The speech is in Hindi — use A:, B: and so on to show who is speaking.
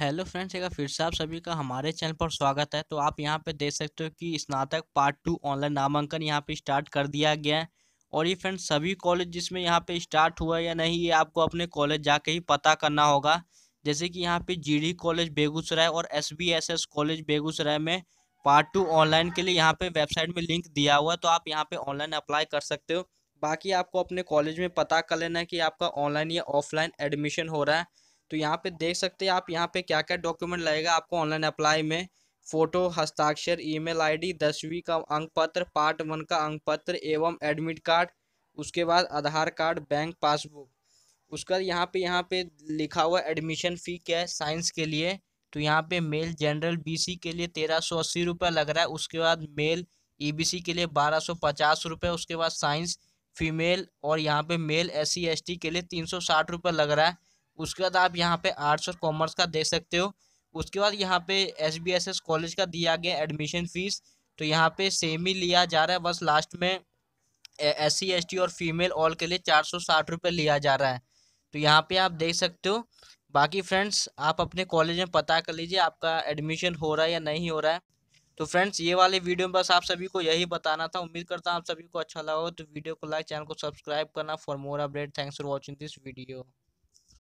A: हेलो फ्रेंड्स एक फिर से आप सभी का हमारे चैनल पर स्वागत है तो आप यहाँ पे देख सकते हो कि स्नातक पार्ट टू ऑनलाइन नामांकन यहाँ पे स्टार्ट कर दिया गया है और ये फ्रेंड्स सभी कॉलेज जिसमें यहाँ पे स्टार्ट हुआ या नहीं ये आपको अपने कॉलेज जाके ही पता करना होगा जैसे कि यहाँ पे जीडी कॉलेज बेगूसराय और एस कॉलेज बेगूसराय में पार्ट टू ऑनलाइन के लिए यहाँ पर वेबसाइट में लिंक दिया हुआ है तो आप यहाँ पर ऑनलाइन अप्लाई कर सकते हो बाकी आपको अपने कॉलेज में पता कर लेना है कि आपका ऑनलाइन या ऑफलाइन एडमिशन हो रहा है तो यहाँ पे देख सकते हैं आप यहाँ पे क्या क्या डॉक्यूमेंट लगेगा आपको ऑनलाइन अप्लाई में फोटो हस्ताक्षर ईमेल आईडी दसवीं का अंक पत्र पार्ट वन का अंक पत्र एवं एडमिट कार्ड उसके बाद आधार कार्ड बैंक पासबुक उसका यहाँ पे यहाँ पे लिखा हुआ एडमिशन फ़ी क्या है साइंस के लिए तो यहाँ पे मेल जनरल बी के लिए तेरह सौ अस्सी रुपये लग रहा है उसके बाद मेल ई e के लिए बारह सौ पचास रुपये उसके बाद साइंस फीमेल और यहाँ पे मेल एस सी के लिए तीन सौ साठ रुपये लग रहा है उसके बाद आप यहाँ पे आर्ट्स और कॉमर्स का देख सकते हो उसके बाद यहाँ पे S B S S college का दिया गया एडमिशन फीस तो यहाँ पे सेम ही लिया जा रहा है बस लास्ट में एस सी एस टी और फीमेल ऑल के लिए चार सौ साठ रुपये लिया जा रहा है तो यहाँ पे आप देख सकते हो बाकी फ्रेंड्स आप अपने कॉलेज में पता कर लीजिए आपका एडमिशन हो रहा है या नहीं हो रहा है तो फ्रेंड्स ये वाले वीडियो में बस आप सभी को यही बताना था उम्मीद करता हूँ आप सभी को अच्छा लगा हो तो वीडियो को लाइक चैनल को सब्सक्राइब करना for more update thanks for watching this video